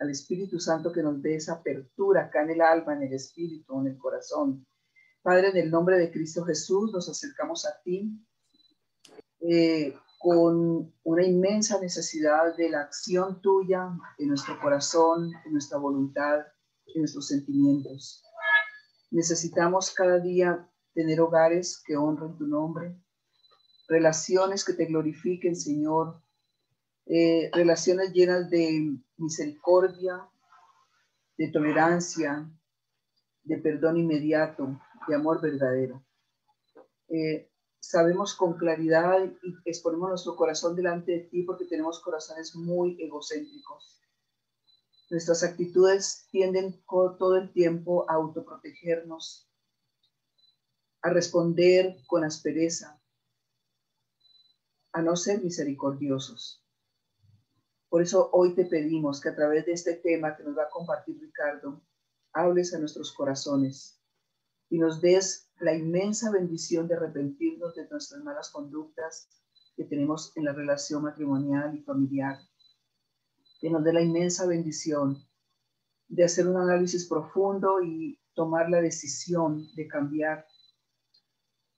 al Espíritu Santo que nos dé esa apertura acá en el alma, en el espíritu, en el corazón. Padre, en el nombre de Cristo Jesús, nos acercamos a ti eh, con una inmensa necesidad de la acción tuya en nuestro corazón, en nuestra voluntad, en nuestros sentimientos. Necesitamos cada día tener hogares que honren tu nombre, relaciones que te glorifiquen, Señor, eh, relaciones llenas de misericordia, de tolerancia, de perdón inmediato, de amor verdadero. Eh, sabemos con claridad y exponemos nuestro corazón delante de ti porque tenemos corazones muy egocéntricos. Nuestras actitudes tienden todo el tiempo a autoprotegernos, a responder con aspereza, a no ser misericordiosos. Por eso hoy te pedimos que a través de este tema que nos va a compartir Ricardo, hables a nuestros corazones y nos des la inmensa bendición de arrepentirnos de nuestras malas conductas que tenemos en la relación matrimonial y familiar. Que nos dé la inmensa bendición de hacer un análisis profundo y tomar la decisión de cambiar.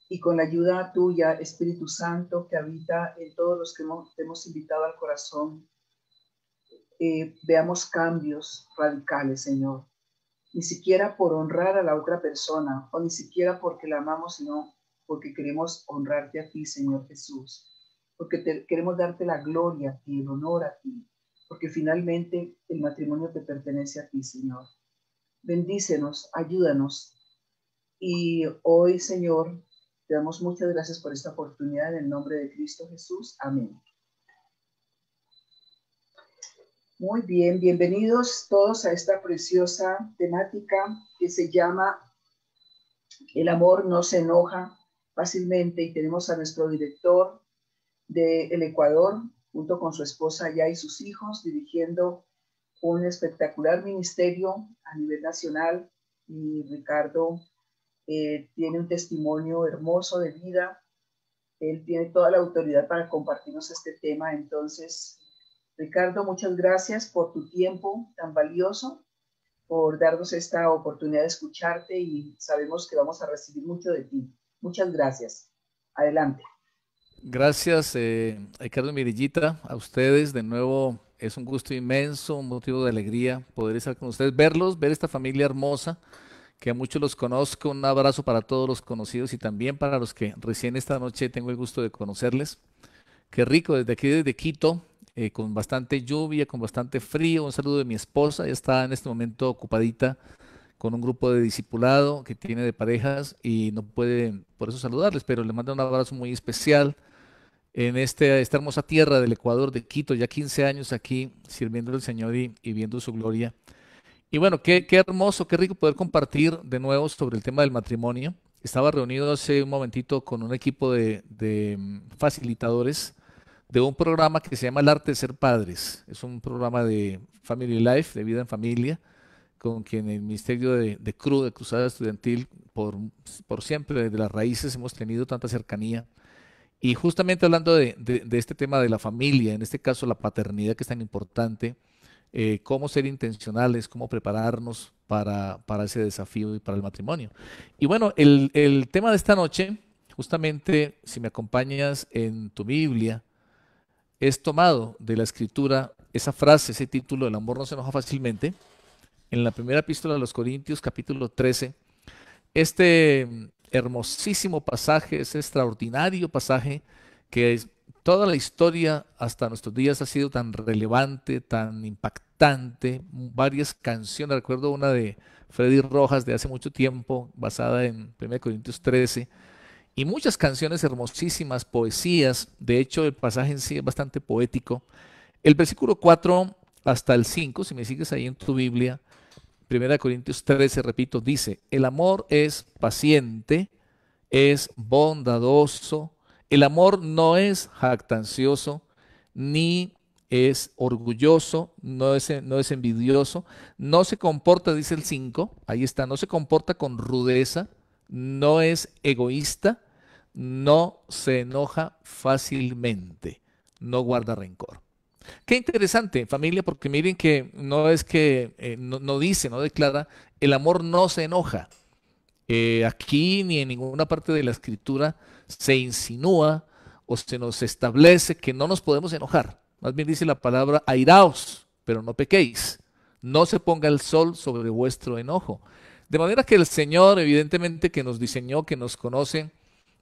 Y con la ayuda tuya, Espíritu Santo, que habita en todos los que hemos, invitado al corazón, eh, veamos cambios radicales, Señor. Ni siquiera por honrar a la otra persona o ni siquiera porque la amamos, sino porque queremos honrarte a ti, Señor Jesús. Porque queremos darte la gloria y el honor a ti. Porque finalmente el matrimonio te pertenece a ti, Señor. Bendícenos, ayúdanos. Y hoy, Señor, te damos muchas gracias por esta oportunidad en el nombre de Cristo Jesús. Amén. Muy bien, bienvenidos todos a esta preciosa temática que se llama El amor no se enoja fácilmente y tenemos a nuestro director del El Ecuador junto con su esposa ya y sus hijos dirigiendo un espectacular ministerio a nivel nacional y Ricardo eh, tiene un testimonio hermoso de vida. Él tiene toda la autoridad para compartirnos este tema, entonces Ricardo, muchas gracias por tu tiempo tan valioso, por darnos esta oportunidad de escucharte y sabemos que vamos a recibir mucho de ti. Muchas gracias. Adelante. Gracias, eh, Ricardo Mirillita, a ustedes de nuevo. Es un gusto inmenso, un motivo de alegría poder estar con ustedes, verlos, ver esta familia hermosa, que a muchos los conozco. Un abrazo para todos los conocidos y también para los que recién esta noche tengo el gusto de conocerles. Qué rico, desde aquí, desde Quito, eh, con bastante lluvia, con bastante frío. Un saludo de mi esposa, ella está en este momento ocupadita con un grupo de discipulado que tiene de parejas y no puede por eso saludarles, pero le mando un abrazo muy especial en este, esta hermosa tierra del Ecuador, de Quito, ya 15 años aquí sirviendo al Señor y, viendo su gloria. Y bueno, qué, qué, hermoso, qué rico poder compartir de nuevo sobre el tema del matrimonio. Estaba reunido hace un momentito con un equipo de mm, facilitadores de un programa que se llama El Arte de Ser Padres. Es un programa de Family Life, de vida en familia, con quien el Ministerio de, de CRU, de Cruzada Estudiantil, por, por siempre, desde las raíces hemos tenido tanta cercanía. Y justamente hablando de, este tema de la familia, en este caso la paternidad que es tan importante, eh, cómo ser intencionales, cómo prepararnos para, para, ese desafío y para el matrimonio. Y bueno, el, el tema de esta noche, justamente si me acompañas en tu Biblia, es tomado de la escritura esa frase, ese título, el amor no se enoja fácilmente, en la primera epístola de los Corintios capítulo 13, este hermosísimo pasaje, ese extraordinario pasaje que es, toda la historia hasta nuestros días ha sido tan relevante, tan impactante, varias canciones, recuerdo una de Freddy Rojas de hace mucho tiempo, basada en 1 Corintios 13, y muchas canciones hermosísimas, poesías. De hecho, el pasaje en sí es bastante poético. El versículo 4 hasta el 5, si me sigues ahí en tu Biblia, 1 Corintios 13, repito, dice, el amor es paciente, es bondadoso, el amor no es jactancioso, ni es orgulloso, no es, no es envidioso, no se comporta, dice el 5, ahí está, no se comporta con rudeza, no es egoísta, no se enoja fácilmente, no guarda rencor. Qué interesante, familia, porque miren que no es que, eh, no, dice, no declara, el amor no se enoja. Eh, aquí ni en ninguna parte de la escritura se insinúa o se nos establece que no nos podemos enojar. Más bien dice la palabra airaos, pero no pequéis. No se ponga el sol sobre vuestro enojo. De manera que el Señor, evidentemente, que nos diseñó, que nos conoce,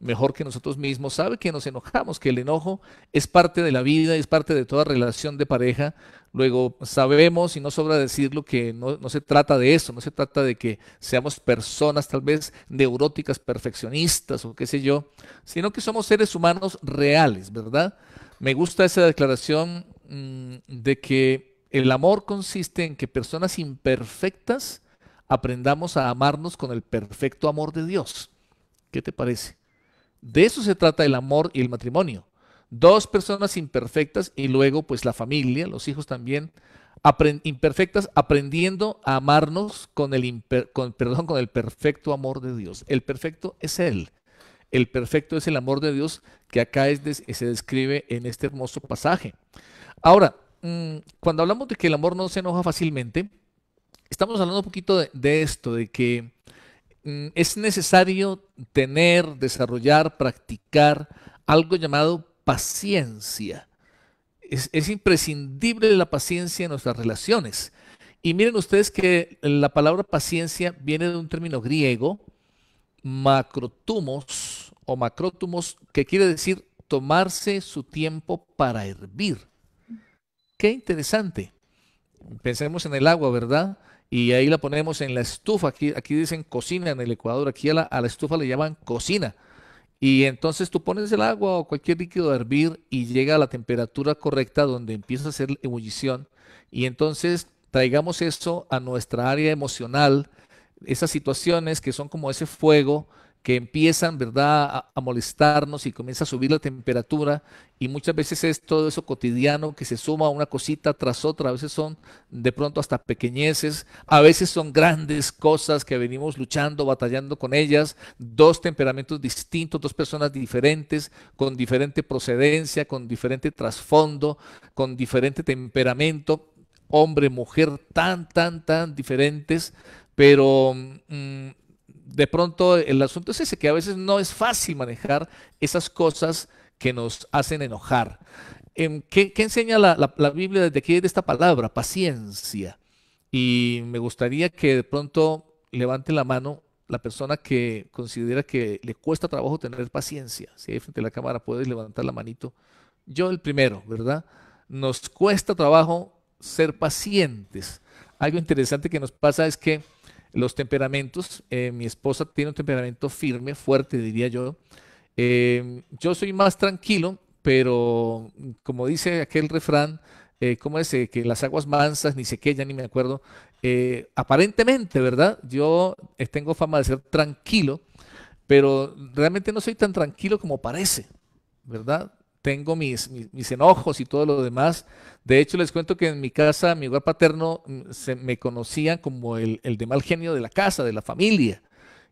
mejor que nosotros mismos, sabe que nos enojamos, que el enojo es parte de la vida, es parte de toda relación de pareja. Luego sabemos, y no sobra decirlo, que no, se trata de eso, no se trata de que seamos personas tal vez neuróticas, perfeccionistas o qué sé yo, sino que somos seres humanos reales, ¿verdad? Me gusta esa declaración mm, de que el amor consiste en que personas imperfectas aprendamos a amarnos con el perfecto amor de Dios. ¿Qué te parece? De eso se trata el amor y el matrimonio. Dos personas imperfectas y luego pues la familia, los hijos también, imperfectas aprendiendo a amarnos con el, perdón, con el perfecto amor de Dios. El perfecto es Él. El perfecto es el amor de Dios que acá se describe en este hermoso pasaje. Ahora, mm, cuando hablamos de que el amor no se enoja fácilmente, estamos hablando un poquito de esto, de que Mm, es necesario tener, desarrollar, practicar algo llamado paciencia. Es, imprescindible la paciencia en nuestras relaciones. Y miren ustedes que la palabra paciencia viene de un término griego, macrotumos o macrótumos, que quiere decir tomarse su tiempo para hervir. Qué interesante. Pensemos en el agua, ¿verdad? y ahí la ponemos en la estufa. Aquí, aquí dicen cocina en el Ecuador, aquí a la, estufa le llaman cocina. Y entonces tú pones el agua o cualquier líquido a hervir y llega a la temperatura correcta donde empieza a hacer ebullición. Y entonces traigamos eso a nuestra área emocional, esas situaciones que son como ese fuego que empiezan, ¿verdad?, a, molestarnos y comienza a subir la temperatura. Y muchas veces es todo eso cotidiano que se suma a una cosita tras otra. A veces son de pronto hasta pequeñeces, a veces son grandes cosas que venimos luchando, batallando con ellas. Dos temperamentos distintos, dos personas diferentes, con diferente procedencia, con diferente trasfondo, con diferente temperamento. Hombre, mujer, tan, tan, tan diferentes, pero mm, de pronto el asunto es ese, que a veces no es fácil manejar esas cosas que nos hacen enojar. Em, ¿Qué, enseña la, la, Biblia desde aquí de esta palabra? Paciencia. Y me gustaría que de pronto levante la mano la persona que considera que le cuesta trabajo tener paciencia. Si hay frente a la cámara puedes levantar la manito. Yo el primero, ¿verdad? Nos cuesta trabajo ser pacientes. Algo interesante que nos pasa es que los temperamentos, eh, mi esposa tiene un temperamento firme, fuerte, diría yo. Eh, yo soy más tranquilo, pero como dice aquel refrán, como eh, ¿cómo es? que las aguas mansas, ni se quellan ni me acuerdo. aparentemente, ¿verdad? Yo tengo fama de ser tranquilo, pero realmente no soy tan tranquilo como parece, ¿verdad? tengo mis, mis, enojos y todo lo demás. De hecho, les cuento que en mi casa, mi hogar paterno, mm, se, me conocían como el, de mal genio de la casa, de la familia.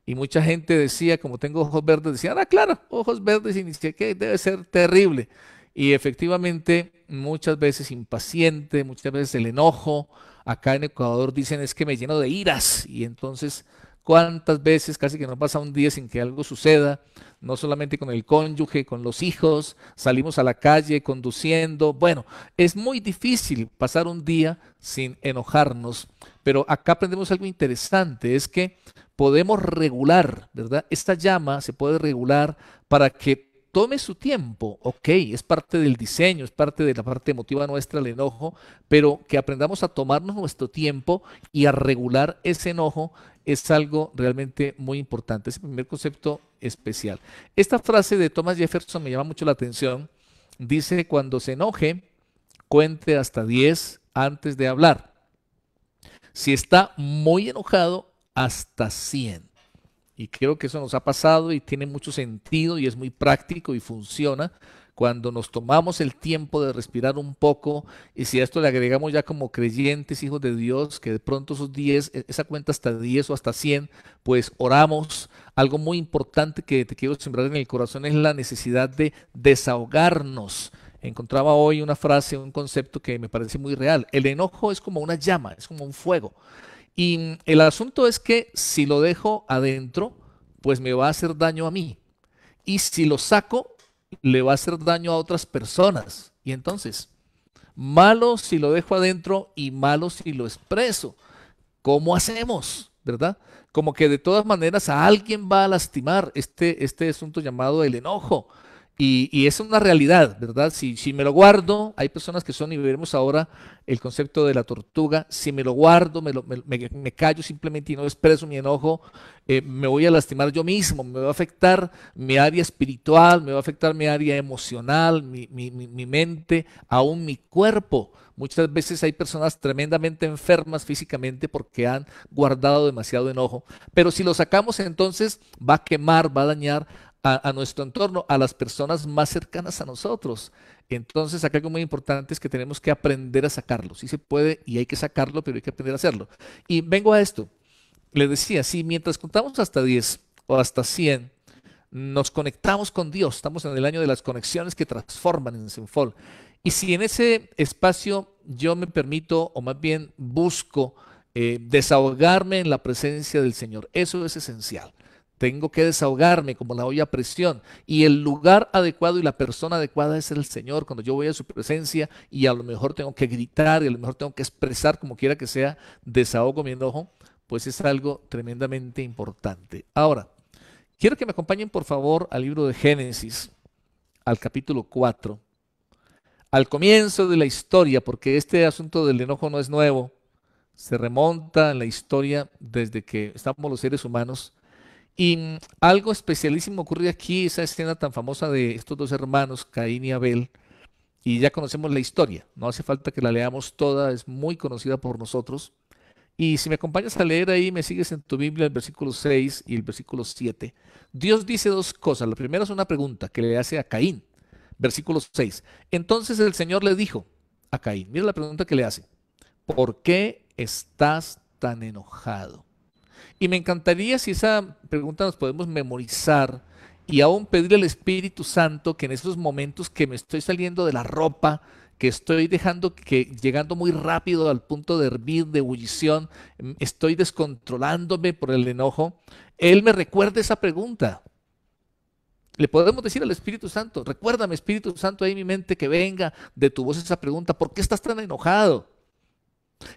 Y mucha gente decía, como tengo ojos verdes, decían, ah, claro, ojos verdes, y que debe ser terrible. Y efectivamente, muchas veces impaciente, muchas veces el enojo. Acá en Ecuador dicen es que me lleno de iras y entonces cuántas veces casi que nos pasa un día sin que algo suceda, no solamente con el cónyuge, con los hijos, salimos a la calle conduciendo. Bueno, es muy difícil pasar un día sin enojarnos, pero acá aprendemos algo interesante, es que podemos regular, ¿verdad? Esta llama se puede regular para que tome su tiempo, ok, es parte del diseño, es parte de la parte emotiva nuestra, el enojo, pero que aprendamos a tomarnos nuestro tiempo y a regular ese enojo es algo realmente muy importante, es el primer concepto especial. Esta frase de Thomas Jefferson me llama mucho la atención, dice, cuando se enoje, cuente hasta 10 antes de hablar. Si está muy enojado, hasta 100. Y creo que eso nos ha pasado y tiene mucho sentido y es muy práctico y funciona cuando nos tomamos el tiempo de respirar un poco y si a esto le agregamos ya como creyentes, hijos de Dios, que de pronto esos 10, e-, esa cuenta hasta 10 o hasta 100, pues oramos. Algo muy importante que te quiero sembrar en el corazón es la necesidad de desahogarnos. Encontraba hoy una frase, un concepto que me parece muy real. El enojo es como una llama, es como un fuego. Y el asunto es que si lo dejo adentro, pues me va a hacer daño a mí. Y si lo saco, le va a hacer daño a otras personas. Y entonces, malo si lo dejo adentro y malo si lo expreso. ¿Cómo hacemos? ¿Verdad? Como que de todas maneras a alguien va a lastimar este, este asunto llamado el enojo. Y, y es una realidad, ¿verdad? Si, si me lo guardo, hay personas que son, y veremos ahora el concepto de la tortuga, si me lo guardo, me, me, callo simplemente y no expreso mi enojo, eh, me voy a lastimar yo mismo, me va a afectar mi área espiritual, me va a afectar mi área emocional, mi, mi mente, aún mi cuerpo. Muchas veces hay personas tremendamente enfermas físicamente porque han guardado demasiado enojo. Pero si lo sacamos entonces va a quemar, va a dañar a, nuestro entorno, a las personas más cercanas a nosotros. Entonces, acá algo muy importante es que tenemos que aprender a sacarlo. si se puede y hay que sacarlo, pero hay que aprender a hacerlo. Y vengo a esto. le decía, si mientras contamos hasta 10 o hasta 100, nos conectamos con Dios, estamos en el año de las conexiones que transforman en Sinfol. Y si en ese espacio yo me permito, o más bien busco, eh, desahogarme en la presencia del Señor, eso es esencial. Tengo que desahogarme como la olla a presión. Y el lugar adecuado y la persona adecuada es el Señor. Cuando yo voy a su presencia y a lo mejor tengo que gritar y a lo mejor tengo que expresar como quiera que sea desahogo, mi enojo, pues es algo tremendamente importante. Ahora, quiero que me acompañen por favor al libro de Génesis, al capítulo 4, al comienzo de la historia, porque este asunto del enojo no es nuevo. Se remonta en la historia desde que estamos los seres humanos y algo especialísimo ocurre aquí, esa escena tan famosa de estos dos hermanos, Caín y Abel, y ya conocemos la historia, no hace falta que la leamos toda, es muy conocida por nosotros. Y si me acompañas a leer ahí, me sigues en tu Biblia el versículo 6 y el versículo 7, Dios dice dos cosas. La primera es una pregunta que le hace a Caín, versículo 6. Entonces el Señor le dijo a Caín, mira la pregunta que le hace, ¿por qué estás tan enojado? Y me encantaría si esa pregunta nos podemos memorizar y aún pedirle al Espíritu Santo que en esos momentos que me estoy saliendo de la ropa, que estoy dejando que llegando muy rápido al punto de hervir, de ebullición, em, estoy descontrolándome por el enojo, Él me recuerde esa pregunta. Le podemos decir al Espíritu Santo, recuérdame Espíritu Santo ahí en mi mente que venga de tu voz esa pregunta, ¿por qué estás tan enojado?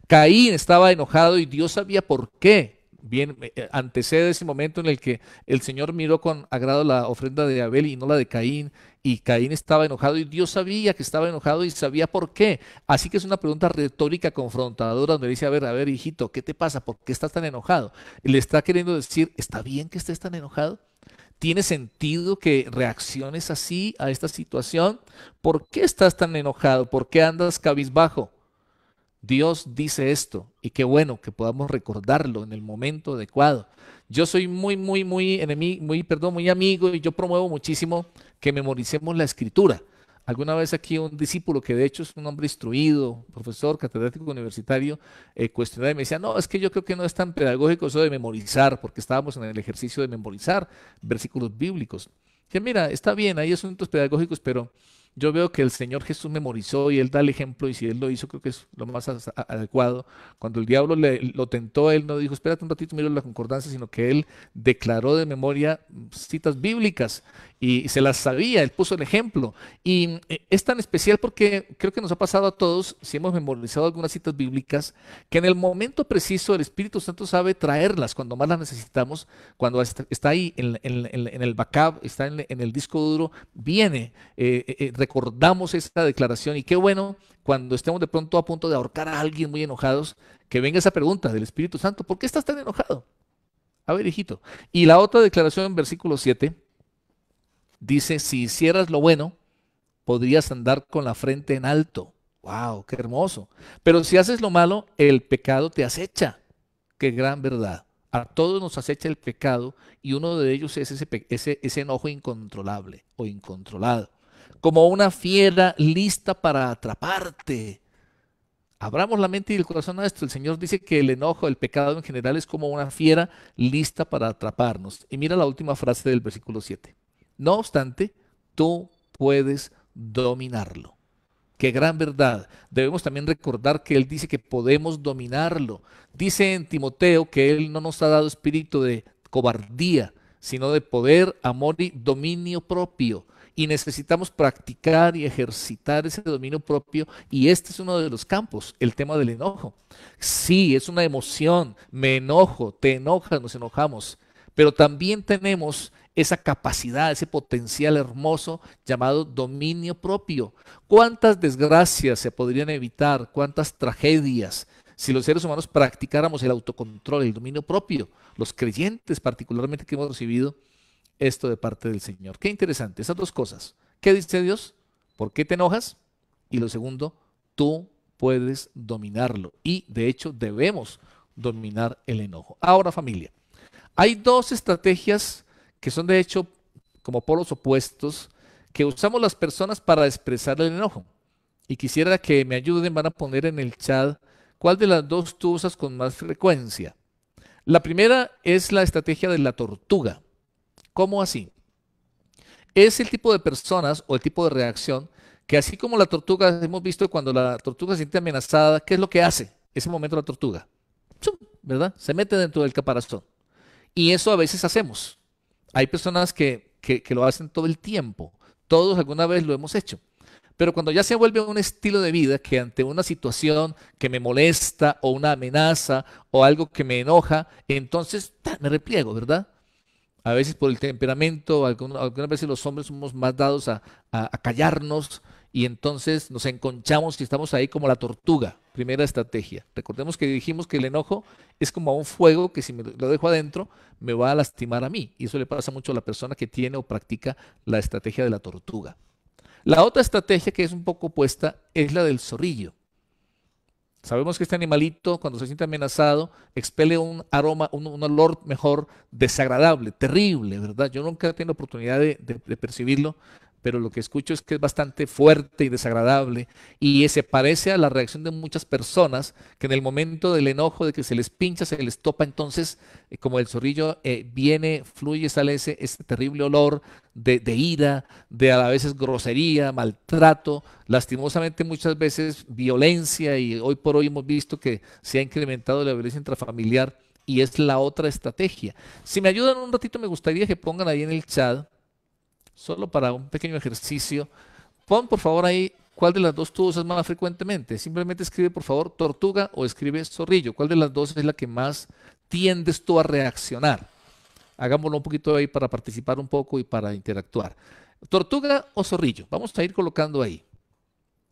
Caín estaba enojado y Dios sabía por qué bien, eh, eh, antecede ese momento en el que el Señor miró con agrado la ofrenda de Abel y no la de Caín, y Caín estaba enojado y Dios sabía que estaba enojado y sabía por qué. Así que es una pregunta retórica confrontadora donde dice, a ver, a ver, hijito, ¿qué te pasa? ¿Por qué estás tan enojado? Le está queriendo decir, ¿está bien que estés tan enojado? ¿Tiene sentido que reacciones así a esta situación? ¿Por qué estás tan enojado? ¿Por qué andas cabizbajo? Dios dice esto y qué bueno que podamos recordarlo en el momento adecuado. Yo soy muy, muy, muy enemigo, muy, perdón, muy amigo y yo promuevo muchísimo que memoricemos la escritura. Alguna vez aquí un discípulo que de hecho es un hombre instruido, profesor, catedrático universitario, eh, cuestionaba y me decía, no, es que yo creo que no es tan pedagógico eso de memorizar, porque estábamos en el ejercicio de memorizar versículos bíblicos. Que mira, está bien, hay asuntos pedagógicos, pero yo veo que el Señor Jesús memorizó y Él da el ejemplo y si Él lo hizo creo que es lo más adecuado. Cuando el diablo le, lo tentó, Él no dijo, espérate un ratito, miro la concordancia, sino que Él declaró de memoria citas bíblicas y se las sabía, él puso el ejemplo. Y eh, es tan especial porque creo que nos ha pasado a todos, si hemos memorizado algunas citas bíblicas, que en el momento preciso el Espíritu Santo sabe traerlas cuando más las necesitamos, cuando está ahí en, el backup, está en, el disco duro, viene, eh, eh, recordamos esta declaración y qué bueno cuando estemos de pronto a punto de ahorcar a alguien muy enojados, que venga esa pregunta del Espíritu Santo, ¿por qué estás tan enojado? A ver, hijito. Y la otra declaración en versículo 7 Dice, si hicieras lo bueno, podrías andar con la frente en alto. ¡Wow! ¡Qué hermoso! Pero si haces lo malo, el pecado te acecha. ¡Qué gran verdad! A todos nos acecha el pecado y uno de ellos es ese, ese enojo incontrolable o incontrolado. Como una fiera lista para atraparte. Abramos la mente y el corazón a esto. El Señor dice que el enojo, el pecado en general es como una fiera lista para atraparnos. Y mira la última frase del versículo 7. No obstante, tú puedes dominarlo. Qué gran verdad. Debemos también recordar que Él dice que podemos dominarlo. Dice en Timoteo que Él no nos ha dado espíritu de cobardía, sino de poder, amor y dominio propio. Y necesitamos practicar y ejercitar ese dominio propio. Y este es uno de los campos, el tema del enojo. Sí, es una emoción. Me enojo, te enojas, nos enojamos. Pero también tenemos esa capacidad, ese potencial hermoso llamado dominio propio. ¿Cuántas desgracias se podrían evitar? ¿Cuántas tragedias? Si los seres humanos practicáramos el autocontrol, el dominio propio, los creyentes particularmente que hemos recibido esto de parte del Señor. Qué interesante, esas dos cosas. ¿Qué dice Dios? ¿Por qué te enojas? Y lo segundo, tú puedes dominarlo. Y de hecho debemos dominar el enojo. Ahora familia, hay dos estrategias que son de hecho como polos opuestos que usamos las personas para expresar el enojo. Y quisiera que me ayuden, van a poner en el chat cuál de las dos tú usas con más frecuencia. La primera es la estrategia de la tortuga. ¿Cómo así? Es el tipo de personas o el tipo de reacción que así como la tortuga, hemos visto cuando la tortuga se siente amenazada, ¿qué es lo que hace? Ese momento la tortuga, ¿verdad? Se mete dentro del caparazón. Y eso a veces hacemos. Hay personas que, que, lo hacen todo el tiempo. Todos alguna vez lo hemos hecho. Pero cuando ya se vuelve un estilo de vida que ante una situación que me molesta o una amenaza o algo que me enoja, entonces me repliego, ¿verdad? A veces por el temperamento, algunas veces los hombres somos más dados a, a callarnos, y entonces nos enconchamos y estamos ahí como la tortuga. Primera estrategia. Recordemos que dijimos que el enojo es como un fuego que si me lo dejo adentro me va a lastimar a mí. Y eso le pasa mucho a la persona que tiene o practica la estrategia de la tortuga. La otra estrategia que es un poco opuesta es la del zorrillo. Sabemos que este animalito, cuando se siente amenazado, expele un aroma, un, olor mejor desagradable, terrible, ¿verdad? Yo nunca he tenido oportunidad de percibirlo, pero lo que escucho es que es bastante fuerte y desagradable y se parece a la reacción de muchas personas que en el momento del enojo, de que se les pincha, se les topa, entonces eh, como el zorrillo eh, viene, fluye, sale ese, este terrible olor de, de, ira, de a veces grosería, maltrato, lastimosamente muchas veces violencia y hoy por hoy hemos visto que se ha incrementado la violencia intrafamiliar y es la otra estrategia. Si me ayudan un ratito, me gustaría que pongan ahí en el chat solo para un pequeño ejercicio, pon por favor ahí cuál de las dos tú usas más frecuentemente. Simplemente escribe por favor tortuga o escribe zorrillo. ¿Cuál de las dos es la que más tiendes tú a reaccionar? Hagámoslo un poquito ahí para participar un poco y para interactuar. Tortuga o zorrillo. Vamos a ir colocando ahí.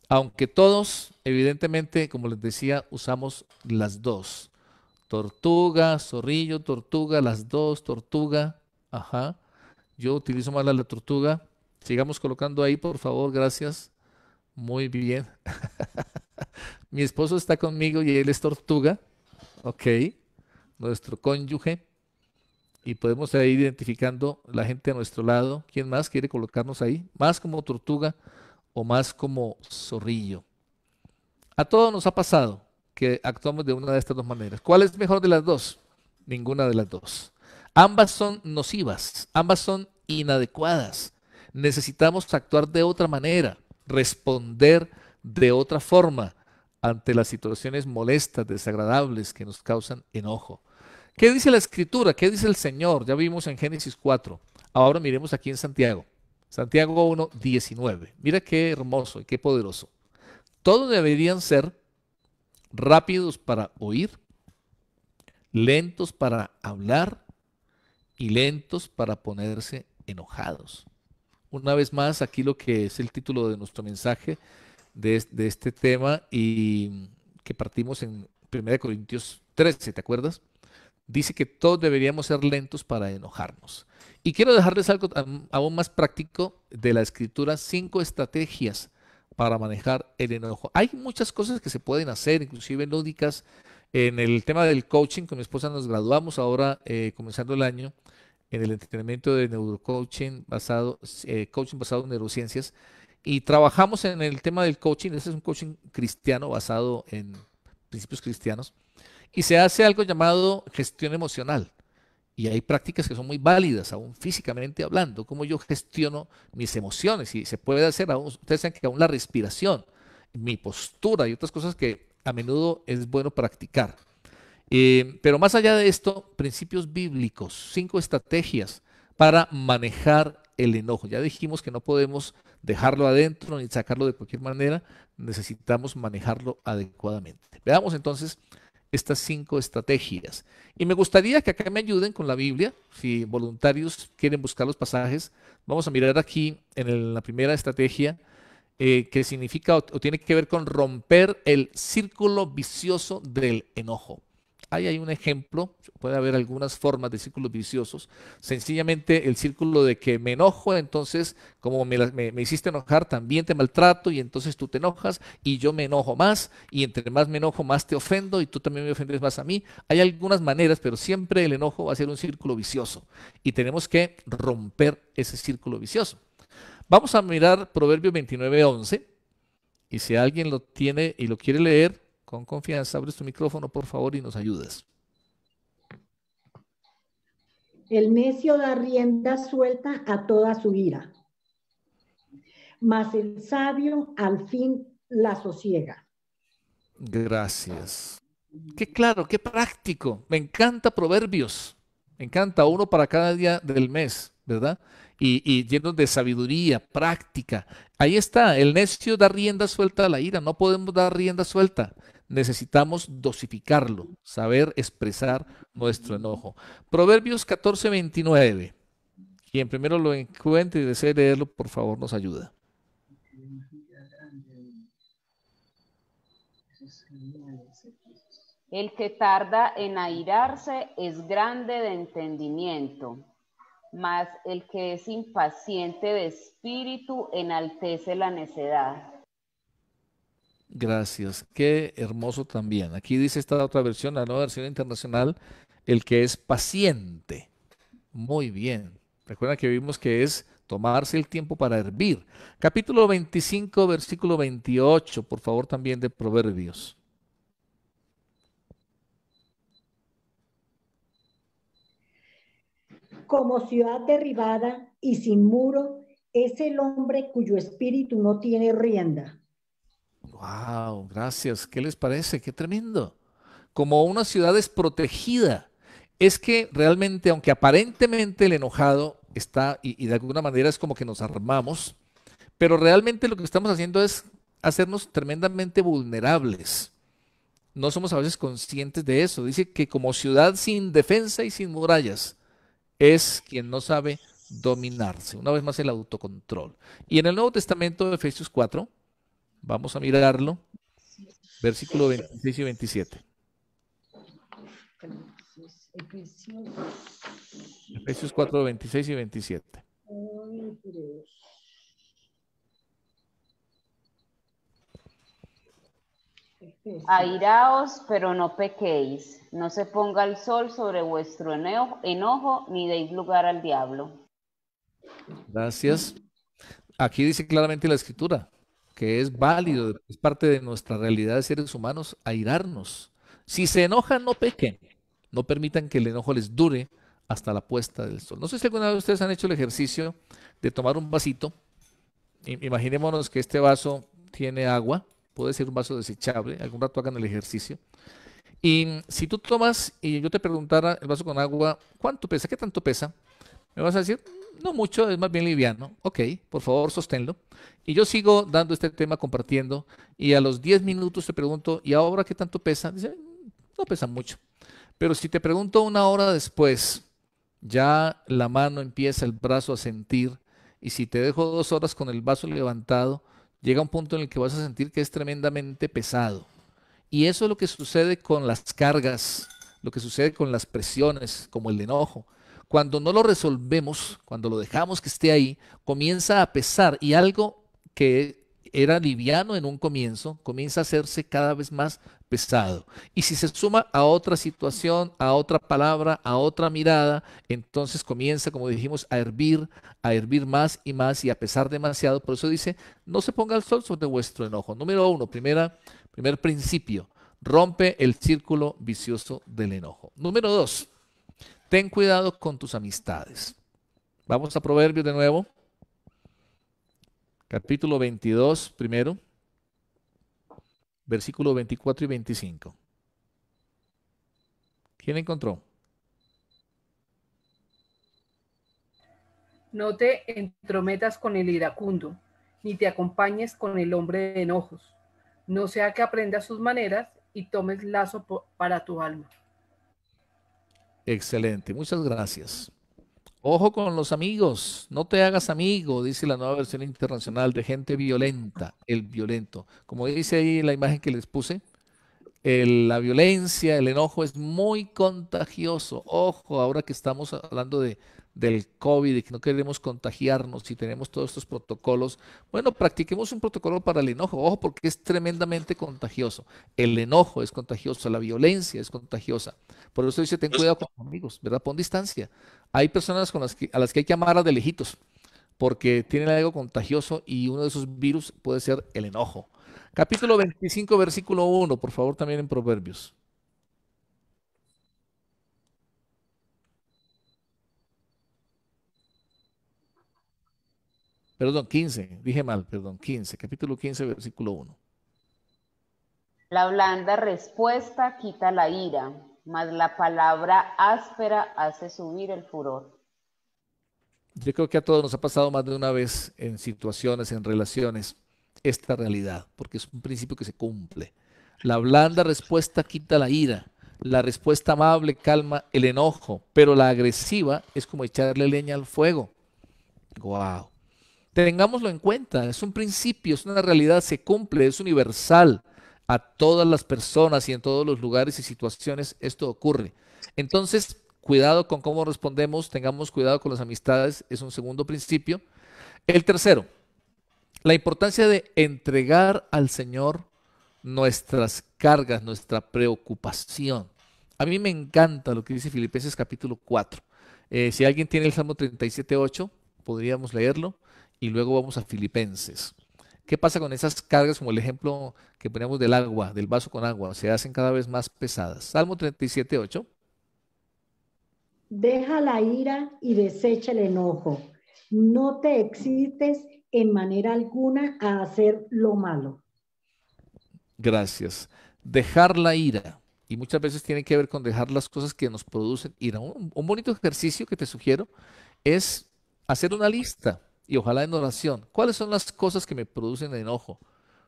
Aunque todos, evidentemente, como les decía, usamos las dos. Tortuga, zorrillo, tortuga, las dos, tortuga. Ajá. Yo utilizo más la tortuga. Sigamos colocando ahí, por favor, gracias. Muy bien. Mi esposo está conmigo y él es tortuga. Ok. Nuestro cónyuge. Y podemos ir identificando la gente a nuestro lado. ¿Quién más quiere colocarnos ahí? Más como tortuga o más como zorrillo. A todos nos ha pasado que actuamos de una de estas dos maneras. ¿Cuál es mejor de las dos? Ninguna de las dos. Ambas son nocivas, ambas son inadecuadas. Necesitamos actuar de otra manera, responder de otra forma ante las situaciones molestas, desagradables que nos causan enojo. ¿Qué dice la escritura? ¿Qué dice el Señor? Ya vimos en Génesis 4. Ahora miremos aquí en Santiago. Santiago 1, 19. Mira qué hermoso y qué poderoso. Todos deberían ser rápidos para oír, lentos para hablar y lentos para ponerse enojados. Una vez más, aquí lo que es el título de nuestro mensaje de, este tema y que partimos en 1 Corintios 13, ¿te acuerdas? Dice que todos deberíamos ser lentos para enojarnos. Y quiero dejarles algo aún más práctico de la escritura, cinco estrategias para manejar el enojo. Hay muchas cosas que se pueden hacer, inclusive lúdicas, en el tema del coaching, con mi esposa nos graduamos ahora, eh, comenzando el año, en el entrenamiento de neurocoaching basado, eh, coaching basado en neurociencias. Y trabajamos en el tema del coaching. ese es un coaching cristiano basado en principios cristianos. Y se hace algo llamado gestión emocional. Y hay prácticas que son muy válidas, aún físicamente hablando, como yo gestiono mis emociones. Y se puede hacer, ustedes saben que aún la respiración, mi postura y otras cosas que a menudo es bueno practicar. Eh, pero más allá de esto, principios bíblicos, cinco estrategias para manejar el enojo. Ya dijimos que no podemos dejarlo adentro ni sacarlo de cualquier manera, necesitamos manejarlo adecuadamente. Veamos entonces estas cinco estrategias. Y me gustaría que acá me ayuden con la Biblia, si voluntarios quieren buscar los pasajes, vamos a mirar aquí en la primera estrategia eh, que significa o, tiene que ver con romper el círculo vicioso del enojo. Ahí hay un ejemplo, puede haber algunas formas de círculos viciosos. Sencillamente el círculo de que me enojo, entonces como me, me hiciste enojar, también te maltrato y entonces tú te enojas y yo me enojo más y entre más me enojo, más te ofendo y tú también me ofendes más a mí. Hay algunas maneras, pero siempre el enojo va a ser un círculo vicioso y tenemos que romper ese círculo vicioso. Vamos a mirar Proverbio 29, 11. Y si alguien lo tiene y lo quiere leer, con confianza, abres tu micrófono, por favor, y nos ayudas. El necio da rienda suelta a toda su ira, mas el sabio al fin la sosiega. Gracias. Qué claro, qué práctico. Me encanta proverbios. Me encanta uno para cada día del mes, ¿verdad? y, llenos de sabiduría, práctica. Ahí está, el necio da rienda suelta a la ira, no podemos dar rienda suelta. Necesitamos dosificarlo, saber expresar nuestro enojo. Proverbios 14, 29. Quien primero lo encuentre y desee leerlo, por favor, nos ayuda. El que tarda en airarse es grande de entendimiento mas el que es impaciente de espíritu enaltece la necedad. Gracias, qué hermoso también. Aquí dice esta otra versión, la nueva versión internacional, el que es paciente. Muy bien. Recuerda que vimos que es tomarse el tiempo para hervir. Capítulo 25, versículo 28, por favor, también de Proverbios. como ciudad derribada y sin muro, es el hombre cuyo espíritu no tiene rienda. Wow, gracias. ¿Qué les parece? Qué tremendo. Como una ciudad desprotegida. Es que realmente, aunque aparentemente el enojado está, y, y de alguna manera es como que nos armamos, pero realmente lo que estamos haciendo es hacernos tremendamente vulnerables. No somos a veces conscientes de eso. Dice que como ciudad sin defensa y sin murallas, es quien no sabe dominarse. Una vez más el autocontrol. Y en el Nuevo Testamento de Efesios 4, vamos a mirarlo, versículo 26 y 27. Efesios 4, 26 y 27. Airaos, pero no pequéis. No se ponga el sol sobre vuestro enojo, enojo ni deis lugar al diablo. Gracias. Aquí dice claramente la escritura que es válido, es parte de nuestra realidad de seres humanos airarnos. Si se enojan, no pequen. No permitan que el enojo les dure hasta la puesta del sol. No sé si alguna vez ustedes han hecho el ejercicio de tomar un vasito. Imaginémonos que este vaso tiene agua puede ser un vaso desechable, algún rato hagan el ejercicio. Y si tú tomas y yo te preguntara el vaso con agua, ¿cuánto pesa? ¿Qué tanto pesa? Me vas a decir, no mucho, es más bien liviano. Ok, por favor, sosténlo. Y yo sigo dando este tema, compartiendo, y a los 10 minutos te pregunto, ¿y ahora qué tanto pesa? Dice, no pesa mucho. Pero si te pregunto una hora después, ya la mano empieza el brazo a sentir, y si te dejo dos horas con el vaso levantado, llega un punto en el que vas a sentir que es tremendamente pesado. Y eso es lo que sucede con las cargas, lo que sucede con las presiones, como el enojo. Cuando no lo resolvemos, cuando lo dejamos que esté ahí, comienza a pesar y algo que era liviano en un comienzo comienza a hacerse cada vez más pesado. Y si se suma a otra situación, a otra palabra, a otra mirada, entonces comienza, como dijimos, a hervir, a hervir más y más y a pesar demasiado. Por eso dice, no se ponga el sol sobre vuestro enojo. Número uno, primera, primer principio, rompe el círculo vicioso del enojo. Número dos, ten cuidado con tus amistades. Vamos a Proverbios de nuevo. Capítulo 22, primero. Versículo 24 y 25. ¿Quién encontró? No te entrometas con el iracundo, ni te acompañes con el hombre de enojos. No sea que aprendas sus maneras y tomes lazo para tu alma. Excelente, muchas gracias. Ojo con los amigos, no te hagas amigo, dice la nueva versión internacional de gente violenta, el violento. Como dice ahí la imagen que les puse, la violencia, el enojo es muy contagioso. Ojo, ahora que estamos hablando de, del COVID y que no queremos contagiarnos y tenemos todos estos protocolos, bueno, practiquemos un protocolo para el enojo. Ojo, porque es tremendamente contagioso. El enojo es contagioso, la violencia es contagiosa. Por eso dice, ten pues cuidado con amigos, ¿verdad? Pon distancia. Hay personas con las a las que hay que amar a de lejitos porque tienen algo contagioso y uno de esos virus puede ser el enojo. Capítulo 25, versículo 1, por favor, también en Proverbios. Perdón, 15, dije mal, perdón, 15, capítulo 15, versículo 1. La blanda respuesta quita la ira, mas la palabra áspera hace subir el furor. Yo creo que a todos nos ha pasado más de una vez en situaciones, en relaciones esta realidad, porque es un principio que se cumple. La blanda respuesta quita la ira, la respuesta amable calma el enojo, pero la agresiva es como echarle leña al fuego. guau Tengámoslo en cuenta, es un principio, es una realidad, se cumple, es universal. A todas las personas y en todos los lugares y situaciones esto ocurre. Entonces, cuidado con cómo respondemos, tengamos cuidado con las amistades, es un segundo principio. El tercero, la importancia de entregar al Señor nuestras cargas, nuestra preocupación. A mí me encanta lo que dice Filipenses capítulo 4. Eh, si alguien tiene el Salmo 37.8, podríamos leerlo y luego vamos a Filipenses. ¿Qué pasa con esas cargas como el ejemplo que ponemos del agua, del vaso con agua? Se hacen cada vez más pesadas. Salmo 37.8. Deja la ira y desecha el enojo. No te excites en manera alguna a hacer lo malo. Gracias. Dejar la ira. Y muchas veces tiene que ver con dejar las cosas que nos producen ira. Un, bonito ejercicio que te sugiero es hacer una lista y ojalá en oración. ¿Cuáles son las cosas que me producen enojo?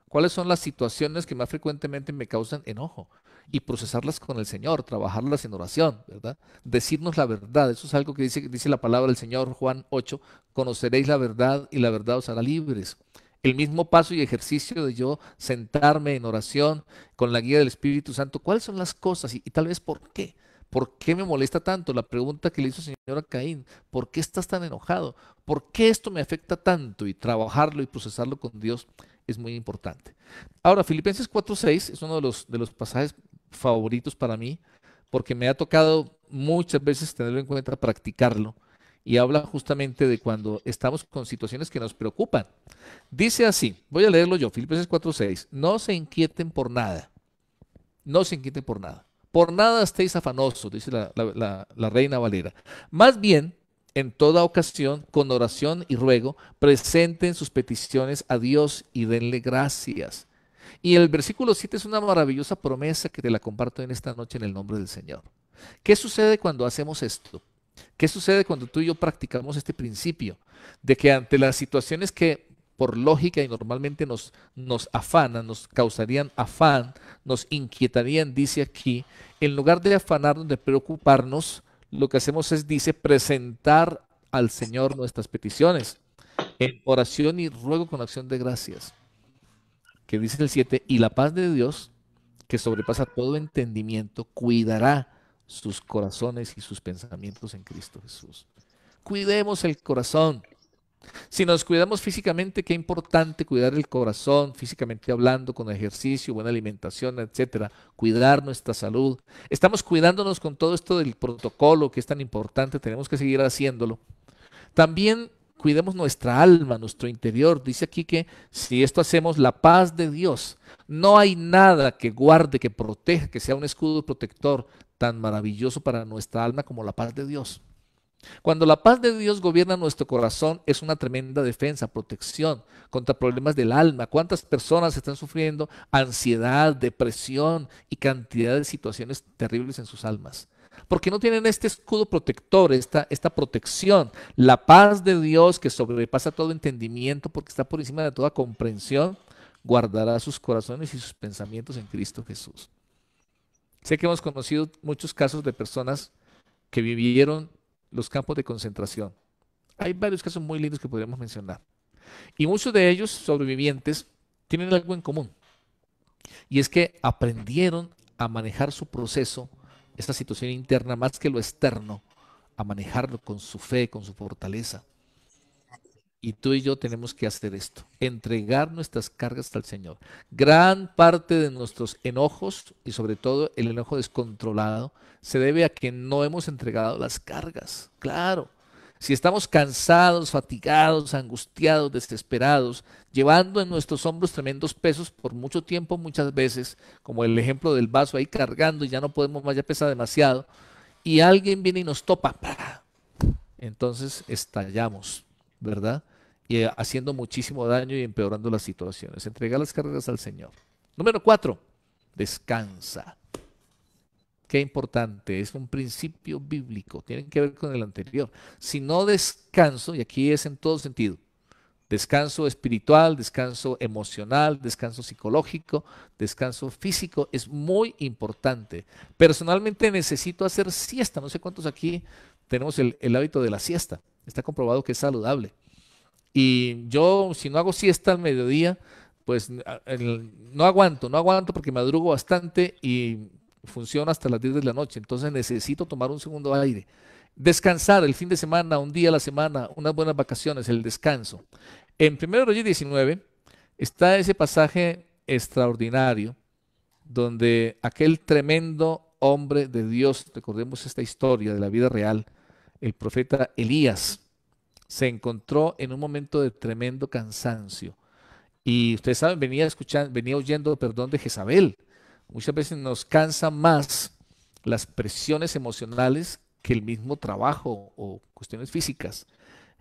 ¿Cuáles son las situaciones que más frecuentemente me causan enojo? y procesarlas con el Señor, trabajarlas en oración, ¿verdad? Decirnos la verdad, eso es algo que dice, dice la palabra del Señor Juan 8, conoceréis la verdad y la verdad os hará libres. El mismo paso y ejercicio de yo sentarme en oración con la guía del Espíritu Santo, ¿cuáles son las cosas y, tal vez por qué? ¿Por qué me molesta tanto? La pregunta que le hizo el Señor a Caín, ¿por qué estás tan enojado? ¿Por qué esto me afecta tanto? Y trabajarlo y procesarlo con Dios es muy importante. Ahora, Filipenses 4.6 es uno de los, de los pasajes favoritos para mí, porque me ha tocado muchas veces tenerlo en cuenta, practicarlo, y habla justamente de cuando estamos con situaciones que nos preocupan. Dice así, voy a leerlo yo, Filipenses 4:6, no se inquieten por nada, no se inquieten por nada, por nada estéis afanosos, dice la, la reina Valera. Más bien, en toda ocasión, con oración y ruego, presenten sus peticiones a Dios y denle gracias. Y el versículo 7 es una maravillosa promesa que te la comparto en esta noche en el nombre del Señor. ¿Qué sucede cuando hacemos esto? ¿Qué sucede cuando tú y yo practicamos este principio de que ante las situaciones que por lógica y normalmente nos, nos afanan, nos causarían afán, nos inquietarían, dice aquí, en lugar de afanarnos, de preocuparnos, lo que hacemos es, dice, presentar al Señor nuestras peticiones en oración y ruego con acción de gracias que dice el 7, y la paz de Dios, que sobrepasa todo entendimiento, cuidará sus corazones y sus pensamientos en Cristo Jesús. Cuidemos el corazón. Si nos cuidamos físicamente, qué importante cuidar el corazón, físicamente hablando, con ejercicio, buena alimentación, etcétera, cuidar nuestra salud. Estamos cuidándonos con todo esto del protocolo que es tan importante, tenemos que seguir haciéndolo. También cuidemos nuestra alma, nuestro interior. Dice aquí que si esto hacemos, la paz de Dios. No hay nada que guarde, que proteja, que sea un escudo protector tan maravilloso para nuestra alma como la paz de Dios. Cuando la paz de Dios gobierna nuestro corazón, es una tremenda defensa, protección contra problemas del alma. ¿Cuántas personas están sufriendo ansiedad, depresión y cantidad de situaciones terribles en sus almas? porque no tienen este escudo protector, esta, esta protección, la paz de Dios que sobrepasa todo entendimiento, porque está por encima de toda comprensión, guardará sus corazones y sus pensamientos en Cristo Jesús. Sé que hemos conocido muchos casos de personas que vivieron los campos de concentración. Hay varios casos muy lindos que podríamos mencionar. Y muchos de ellos, sobrevivientes, tienen algo en común. Y es que aprendieron a manejar su proceso esa situación interna más que lo externo, a manejarlo con su fe, con su fortaleza. Y tú y yo tenemos que hacer esto, entregar nuestras cargas al Señor. Gran parte de nuestros enojos, y sobre todo el enojo descontrolado, se debe a que no hemos entregado las cargas. Claro, si estamos cansados, fatigados, angustiados, desesperados, llevando en nuestros hombros tremendos pesos por mucho tiempo, muchas veces, como el ejemplo del vaso ahí cargando y ya no podemos más, ya pesa demasiado, y alguien viene y nos topa, entonces estallamos, ¿verdad? Y eh, haciendo muchísimo daño y empeorando las situaciones. Entrega las cargas al Señor. Número cuatro, descansa. Qué importante, es un principio bíblico, tiene que ver con el anterior. Si no descanso, y aquí es en todo sentido, descanso espiritual, descanso emocional, descanso psicológico, descanso físico, es muy importante. Personalmente necesito hacer siesta, no sé cuántos aquí tenemos el, hábito de la siesta, está comprobado que es saludable. Y yo, si no hago siesta al mediodía, pues no aguanto, no aguanto porque madrugo bastante y funciona hasta las 10 de la noche, entonces necesito tomar un segundo aire. Descansar el fin de semana, un día a la semana, unas buenas vacaciones, el descanso. En 1 Reyes 19 está ese pasaje extraordinario donde aquel tremendo hombre de Dios, recordemos esta historia de la vida real, el profeta Elías se encontró en un momento de tremendo cansancio. Y ustedes saben, venía escuchando, venía oyendo, perdón, de Jezabel, Muchas veces nos cansa más las presiones emocionales que el mismo trabajo o cuestiones físicas.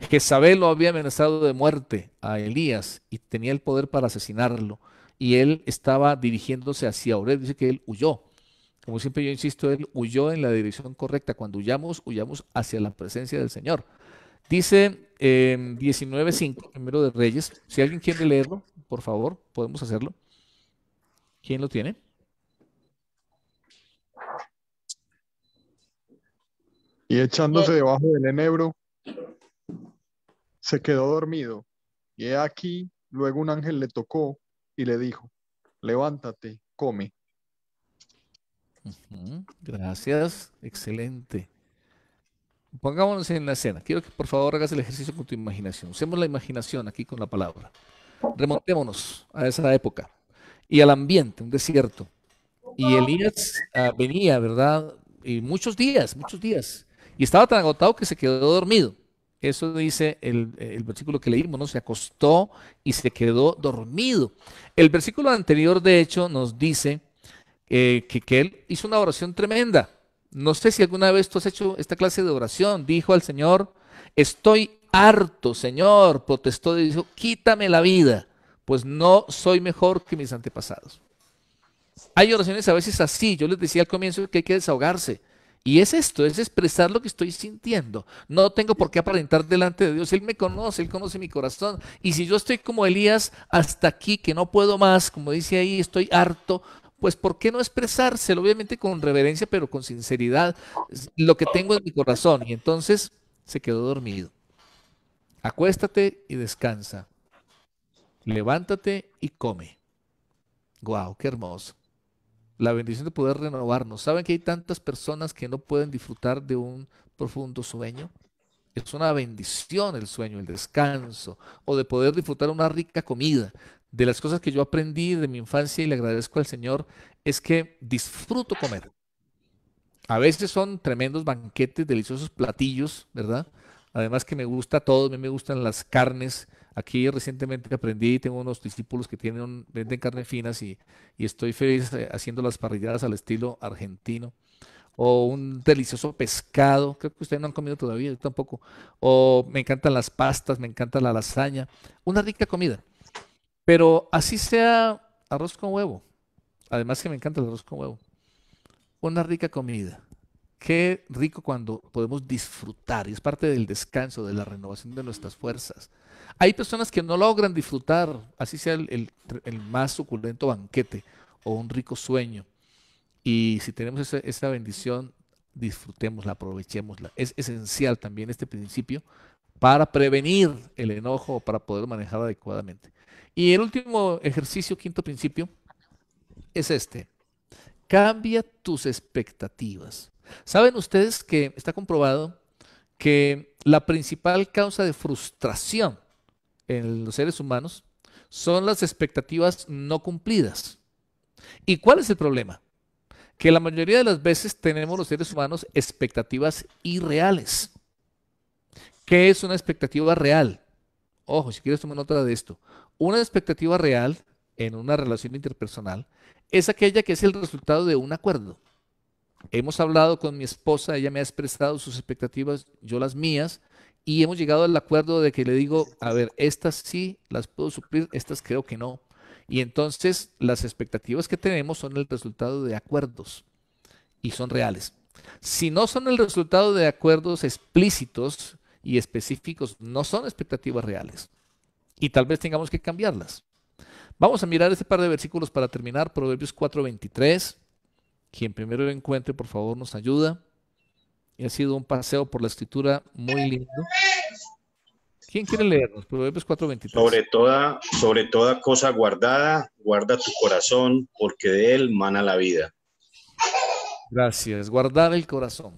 Jezabel lo había amenazado de muerte a Elías y tenía el poder para asesinarlo. Y él estaba dirigiéndose hacia Oreb. Dice que él huyó. Como siempre yo insisto, él huyó en la dirección correcta. Cuando huyamos, huyamos hacia la presencia del Señor. Dice 19.5, em, primero de Reyes. Si alguien quiere leerlo, por favor, podemos hacerlo. ¿Quién lo tiene? Y echándose debajo del enebro, se quedó dormido. Y aquí, luego un ángel le tocó y le dijo, levántate, come. Gracias, excelente. Pongámonos en la escena. Quiero que por favor hagas el ejercicio con tu imaginación. Usemos la imaginación aquí con la palabra. Remontémonos a esa época y al ambiente, un desierto. Y Elías ah, venía, ¿verdad? Y muchos días, muchos días. Y estaba tan agotado que se quedó dormido. Eso dice el, versículo que leímos, ¿no? Se acostó y se quedó dormido. El versículo anterior, de hecho, nos dice eh, que, que, él hizo una oración tremenda. No sé si alguna vez tú has hecho esta clase de oración. Dijo al Señor, estoy harto, Señor, protestó y dijo, quítame la vida, pues no soy mejor que mis antepasados. Hay oraciones a veces así. Yo les decía al comienzo que hay que desahogarse. Y es esto, es expresar lo que estoy sintiendo. No tengo por qué aparentar delante de Dios. Él me conoce, Él conoce mi corazón. Y si yo estoy como Elías hasta aquí, que no puedo más, como dice ahí, estoy harto, pues ¿por qué no expresárselo? Obviamente con reverencia, pero con sinceridad, lo que tengo en mi corazón. Y entonces se quedó dormido. Acuéstate y descansa. Levántate y come. ¡Guau! ¡Qué hermoso! la bendición de poder renovarnos. ¿Saben que hay tantas personas que no pueden disfrutar de un profundo sueño? Es una bendición el sueño, el descanso, o de poder disfrutar una rica comida. De las cosas que yo aprendí de mi infancia y le agradezco al Señor es que disfruto comer. A veces son tremendos banquetes, deliciosos platillos, ¿verdad? Además que me gusta todo, a mí me gustan las carnes, Aquí recientemente aprendí, tengo unos discípulos que tienen venden carne finas y, y estoy feliz eh, haciendo las parrilladas al estilo argentino o un delicioso pescado, creo que ustedes no han comido todavía, yo tampoco, o me encantan las pastas, me encanta la lasaña, una rica comida. Pero así sea arroz con huevo, además que me encanta el arroz con huevo, una rica comida. Qué rico cuando podemos disfrutar, y es parte del descanso, de la renovación de nuestras fuerzas. Hay personas que no logran disfrutar, así sea el, más suculento banquete o un rico sueño. Y si tenemos esa, bendición, disfrutémosla, aprovechémosla. Es esencial también este principio para prevenir el enojo, para poder manejar adecuadamente. Y el último ejercicio, quinto principio, es este. Cambia tus expectativas. Saben ustedes que está comprobado que la principal causa de frustración en los seres humanos son las expectativas no cumplidas. ¿Y cuál es el problema? Que la mayoría de las veces tenemos los seres humanos expectativas irreales. ¿Qué es una expectativa real? Ojo, si quieres tomar nota de esto. Una expectativa real en una relación interpersonal es aquella que es el resultado de un acuerdo. Hemos hablado con mi esposa, ella me ha expresado sus expectativas, yo las mías, y hemos llegado al acuerdo de que le digo, a ver, estas sí las puedo suplir, estas creo que no. Y entonces las expectativas que tenemos son el resultado de acuerdos y son reales. Si no son el resultado de acuerdos explícitos y específicos, no son expectativas reales. Y tal vez tengamos que cambiarlas. Vamos a mirar este par de versículos para terminar. Proverbios 4:23. Quien primero lo encuentre, por favor, nos ayuda y ha sido un paseo por la escritura muy lindo. ¿Quién quiere leernos? Proverbios 4:23. Sobre toda, sobre toda cosa guardada, guarda tu corazón, porque de él mana la vida. Gracias. Guardar el corazón.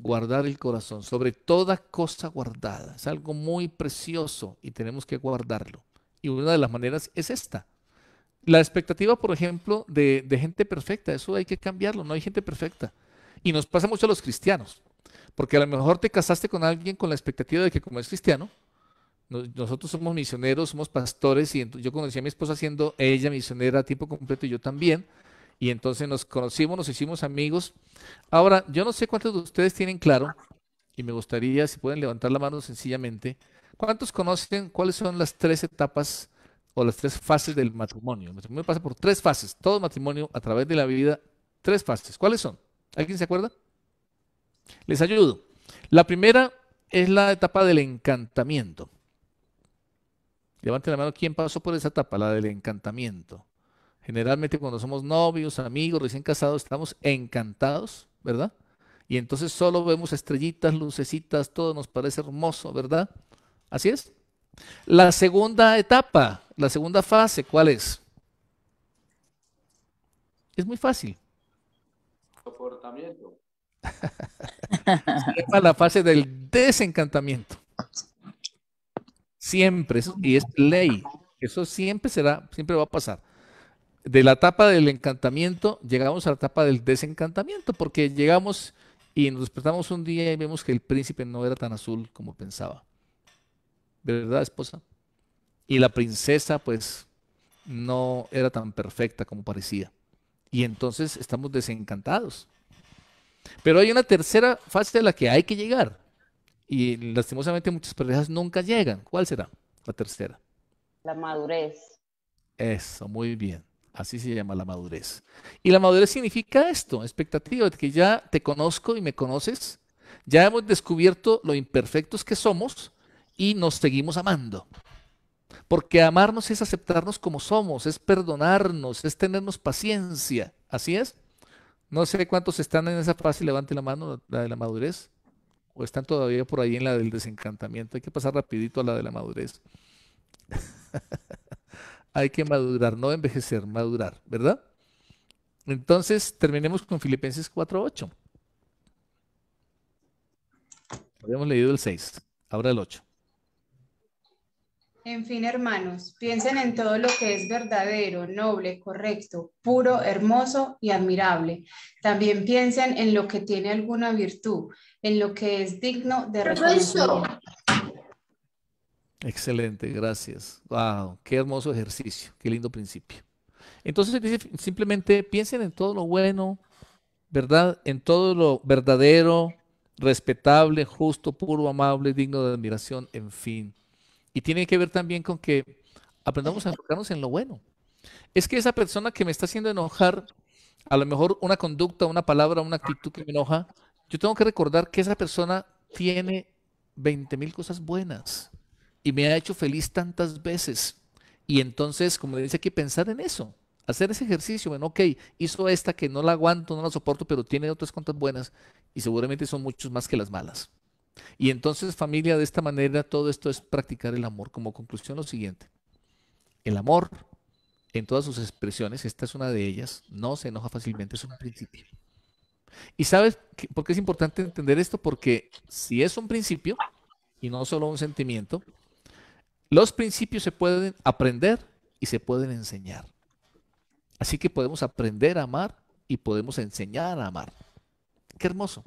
Guardar el corazón. Sobre toda cosa guardada. Es algo muy precioso y tenemos que guardarlo. Y una de las maneras es esta. La expectativa, por ejemplo, de gente perfecta. Eso hay que cambiarlo. No hay gente perfecta. Y nos pasa mucho a los cristianos, porque a lo mejor te casaste con alguien con la expectativa de que como es cristiano, nosotros somos misioneros, somos pastores, y yo conocí a mi esposa siendo ella misionera a tiempo completo y yo también. Y entonces nos conocimos, nos hicimos amigos. Ahora, yo no sé cuántos de ustedes tienen claro, y me gustaría, si pueden levantar la mano sencillamente, ¿cuántos conocen cuáles son las tres etapas o las tres fases del matrimonio? El matrimonio pasa por tres fases, todo matrimonio a través de la vida, tres fases. ¿Cuáles son? ¿Alguien se acuerda? Les ayudo. La primera es la etapa del encantamiento. Levanten la mano, ¿quién pasó por esa etapa? La del encantamiento. Generalmente cuando somos novios, amigos, recién casados, estamos encantados, ¿verdad? Y entonces solo vemos estrellitas, lucecitas, todo nos parece hermoso, ¿verdad? Así es. La segunda etapa, la segunda fase, ¿cuál es? Es muy fácil. la fase del desencantamiento. Siempre, y es ley. Eso siempre será, siempre va a pasar. De la etapa del encantamiento llegamos a la etapa del desencantamiento, porque llegamos y nos despertamos un día y vemos que el príncipe no era tan azul como pensaba. ¿Verdad, esposa? Y la princesa, pues, no era tan perfecta como parecía. Y entonces estamos desencantados. Pero hay una tercera fase a la que hay que llegar. Y lastimosamente muchas parejas nunca llegan. ¿Cuál será la tercera? La madurez. Eso, muy bien. Así se llama la madurez. Y la madurez significa esto, expectativa, de que ya te conozco y me conoces, ya hemos descubierto lo imperfectos que somos y nos seguimos amando. Porque amarnos es aceptarnos como somos, es perdonarnos, es tenernos paciencia. ¿Así es? No sé cuántos están en esa fase, levante la mano, la de la madurez, o están todavía por ahí en la del desencantamiento. Hay que pasar rapidito a la de la madurez. Hay que madurar, no envejecer, madurar, ¿verdad? Entonces, terminemos con Filipenses 4.8. Habíamos leído el 6, ahora el 8. En fin, hermanos, piensen en todo lo que es verdadero, noble, correcto, puro, hermoso y admirable. También piensen en lo que tiene alguna virtud, en lo que es digno de respeto. Excelente, gracias. Wow, qué hermoso ejercicio, qué lindo principio. Entonces simplemente piensen en todo lo bueno, ¿verdad? En todo lo verdadero, respetable, justo, puro, amable, digno de admiración, en fin. Y tiene que ver también con que aprendamos a enfocarnos en lo bueno. Es que esa persona que me está haciendo enojar, a lo mejor una conducta, una palabra, una actitud que me enoja, yo tengo que recordar que esa persona tiene 20 mil cosas buenas y me ha hecho feliz tantas veces. Y entonces, como le dice aquí, pensar en eso, hacer ese ejercicio, bueno, ok, hizo esta que no la aguanto, no la soporto, pero tiene otras cuantas buenas y seguramente son muchos más que las malas. Y entonces familia, de esta manera todo esto es practicar el amor. Como conclusión lo siguiente, el amor en todas sus expresiones, esta es una de ellas, no se enoja fácilmente, es un principio. ¿Y sabes por qué es importante entender esto? Porque si es un principio y no solo un sentimiento, los principios se pueden aprender y se pueden enseñar. Así que podemos aprender a amar y podemos enseñar a amar. Qué hermoso.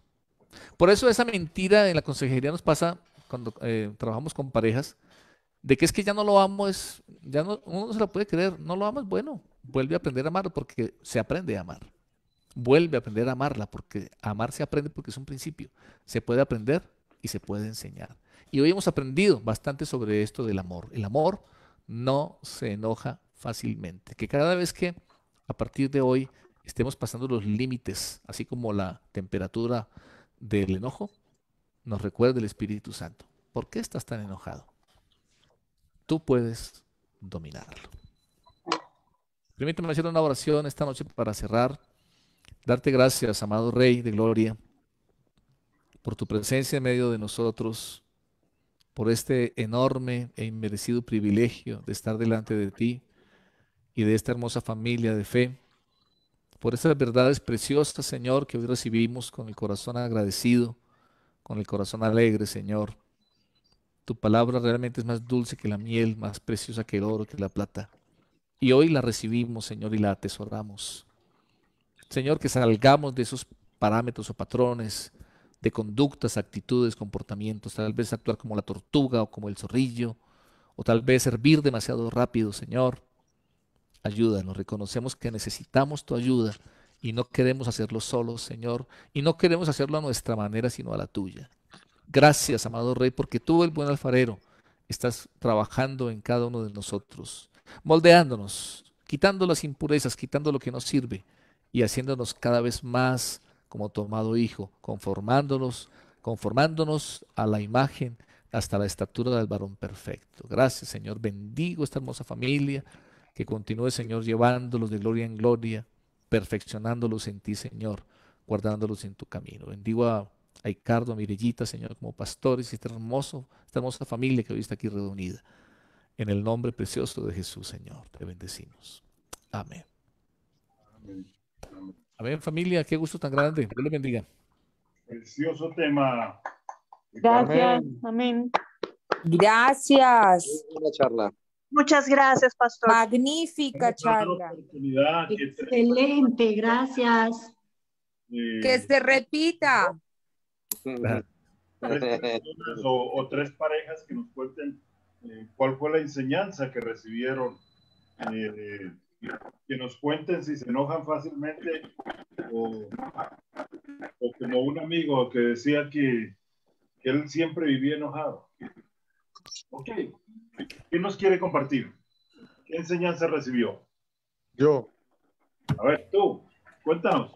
Por eso esa mentira en la consejería nos pasa cuando eh, trabajamos con parejas, de que es que ya no lo amo, es, ya no, uno no se la puede creer, no lo amas, bueno, vuelve a aprender a amar porque se aprende a amar. Vuelve a aprender a amarla porque amar se aprende porque es un principio. Se puede aprender y se puede enseñar. Y hoy hemos aprendido bastante sobre esto del amor. El amor no se enoja fácilmente. Que cada vez que a partir de hoy estemos pasando los límites, así como la temperatura del enojo nos recuerda el Espíritu Santo. ¿Por qué estás tan enojado? Tú puedes dominarlo. Permíteme hacer una oración esta noche para cerrar. Darte gracias, amado Rey de Gloria, por tu presencia en medio de nosotros, por este enorme e inmerecido privilegio de estar delante de ti y de esta hermosa familia de fe por verdad verdades preciosas, Señor, que hoy recibimos con el corazón agradecido, con el corazón alegre, Señor. Tu palabra realmente es más dulce que la miel, más preciosa que el oro, que la plata. Y hoy la recibimos, Señor, y la atesoramos. Señor, que salgamos de esos parámetros o patrones de conductas, actitudes, comportamientos, tal vez actuar como la tortuga o como el zorrillo, o tal vez servir demasiado rápido, Señor. Ayúdanos, reconocemos que necesitamos tu ayuda y no queremos hacerlo solos, Señor, y no queremos hacerlo a nuestra manera, sino a la tuya. Gracias, amado Rey, porque tú, el buen alfarero, estás trabajando en cada uno de nosotros, moldeándonos, quitando las impurezas, quitando lo que nos sirve y haciéndonos cada vez más como tu amado Hijo, conformándonos, conformándonos a la imagen hasta la estatura del varón perfecto. Gracias, Señor. Bendigo esta hermosa familia. Que continúe, Señor, llevándolos de gloria en gloria, perfeccionándolos en ti, Señor, guardándolos en tu camino. Bendigo a, Ricardo, a Mirellita, Señor, como pastores y esta, esta hermosa familia que hoy está aquí reunida. En el nombre precioso de Jesús, Señor, te bendecimos. Amén. Amén. familia, qué gusto tan grande. Dios le bendiga. Precioso tema. Gracias. Amén. Gracias. Buena charla. Muchas gracias, pastor. Magnífica charla. Excelente, gracias. Eh, que se repita. o, tres parejas que nos cuenten eh, cuál fue la enseñanza que recibieron. Eh, que nos cuenten si se enojan fácilmente o, como un amigo que decía que él siempre vivía enojado. Ok. ¿Quién nos quiere compartir? ¿Qué enseñanza recibió? Yo. A ver, tú, cuéntanos.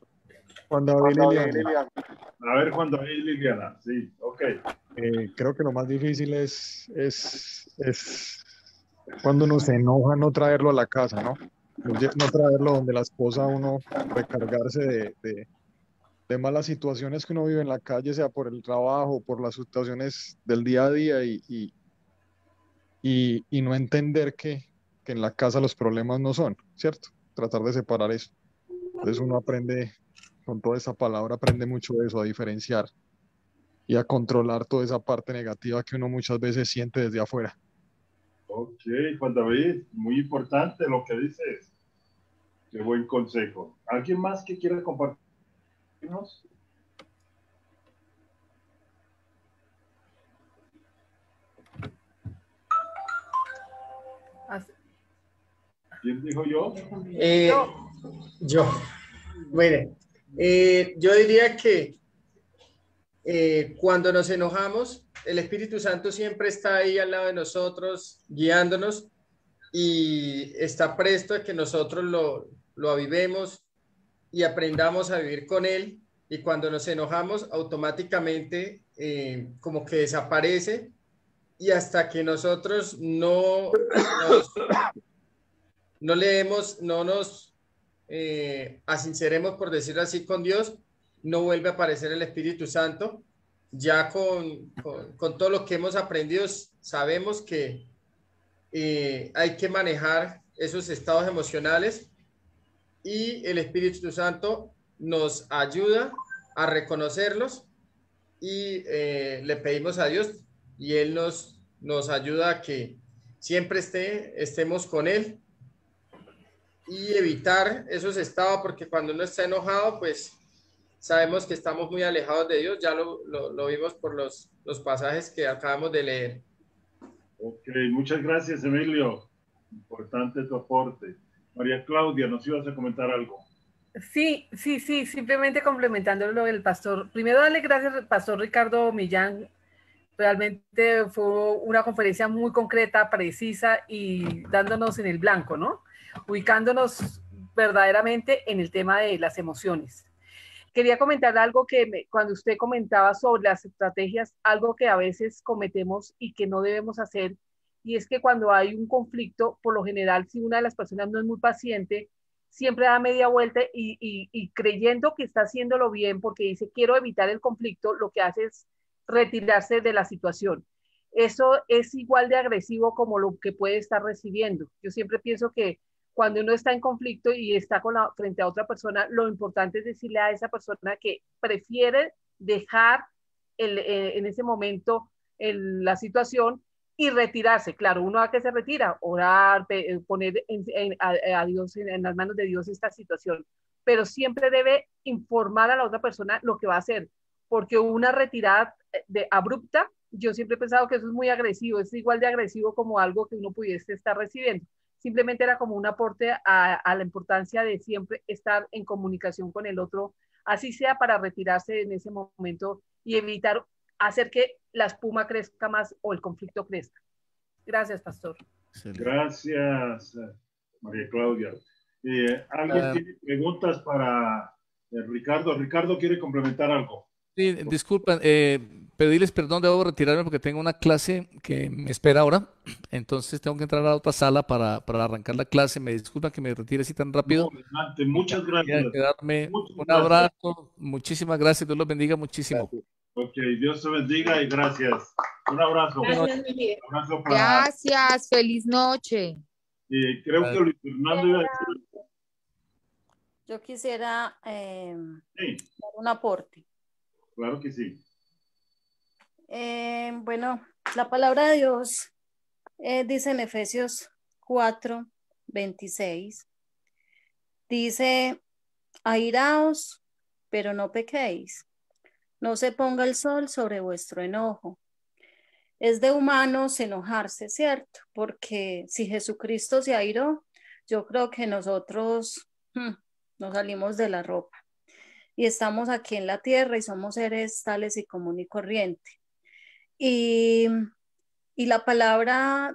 Cuando hay Liliana. A ver, cuando viene Liliana, sí, ok. Eh, creo que lo más difícil es, cuando uno se enoja no traerlo a la casa, ¿no? No traerlo donde la esposa uno recargarse de, de, malas situaciones que uno vive en la calle, sea por el trabajo, por las situaciones del día a día y y, no entender que, que, en la casa los problemas no son, ¿cierto? Tratar de separar eso. Entonces uno aprende, con toda esa palabra, aprende mucho de eso, a diferenciar y a controlar toda esa parte negativa que uno muchas veces siente desde afuera. Ok, Juan David, muy importante lo que dices. Qué buen consejo. ¿Alguien más que quiera compartirnos? dijo eh, yo? yo. Mire, eh, yo diría que eh, cuando nos enojamos, el Espíritu Santo siempre está ahí al lado de nosotros, guiándonos y está presto a que nosotros lo, lo avivemos y aprendamos a vivir con Él. Y cuando nos enojamos, automáticamente como que desaparece y hasta que nosotros no no leemos, no nos eh, asinceremos, por decirlo así, con Dios, no vuelve a aparecer el Espíritu Santo. Ya con, todo lo que hemos aprendido, sabemos que eh, hay que manejar esos estados emocionales y el Espíritu Santo nos ayuda a reconocerlos y eh, le pedimos a Dios y Él nos, nos ayuda a que siempre esté, estemos con Él y evitar esos estados, porque cuando uno está enojado, pues sabemos que estamos muy alejados de Dios, ya lo, lo, lo vimos por los, los pasajes que acabamos de leer. Ok, muchas gracias Emilio, importante tu aporte. María Claudia, nos ibas a comentar algo. Sí, sí, sí, simplemente complementando lo del pastor. Primero, darle gracias al pastor Ricardo Millán. Realmente fue una conferencia muy concreta, precisa y dándonos en el blanco, ¿no? ubicándonos verdaderamente en el tema de las emociones. Quería comentar algo que cuando usted comentaba sobre las estrategias, algo que a veces cometemos y que no debemos hacer, y es que cuando hay un conflicto, por lo general, si una de las personas no es muy paciente, siempre da media vuelta y creyendo que está haciéndolo bien porque dice, quiero evitar el conflicto, lo que hace es retirarse de la situación eso es igual de agresivo como lo que puede estar recibiendo. Yo siempre pienso que cuando uno está en conflicto y está con frente a otra persona, lo importante es decirle a esa persona que prefiere dejar eh, en ese momento la situación y retirarse. Claro, uno a que se retira, orar, eh, poner en, eh, a, Dios, en, las manos de Dios esta situación, pero siempre debe informar a la otra persona lo que va a hacer, porque una retirada abrupta, yo siempre he pensado que eso es muy agresivo, es igual de agresivo como algo que uno pudiese estar recibiendo simplemente era como un aporte a, la importancia de siempre estar en comunicación con el otro, así sea para retirarse en ese momento y evitar hacer que la espuma crezca más o el conflicto crezca. Gracias, pastor. Gracias, eh, María Claudia. Eh, ¿Alguien tiene preguntas para eh, Ricardo? Ricardo quiere complementar algo disculpen, eh, pedirles perdón, debo retirarme porque tengo una clase que me espera ahora. Entonces tengo que entrar a otra sala para, arrancar la clase. Me disculpan que me retire así tan rápido. muchas gracias. un abrazo, muchísimas gracias. Dios los bendiga muchísimo. Gracias. Ok, Dios te bendiga y gracias. Un abrazo. Gracias, feliz noche. creo que Luis Fernando iba a decir. Yo quisiera em, dar un aporte. Claro que sí. Eh, bueno, la palabra de Dios eh, dice en Efesios 4, 26. Dice, airaos, pero no pequéis. No se ponga el sol sobre vuestro enojo. Es de humanos enojarse, ¿cierto? Porque si Jesucristo se airó, yo creo que nosotros no hmm, nos salimos de la ropa y estamos aquí en la tierra y somos seres tales y común y corriente. Y, y la palabra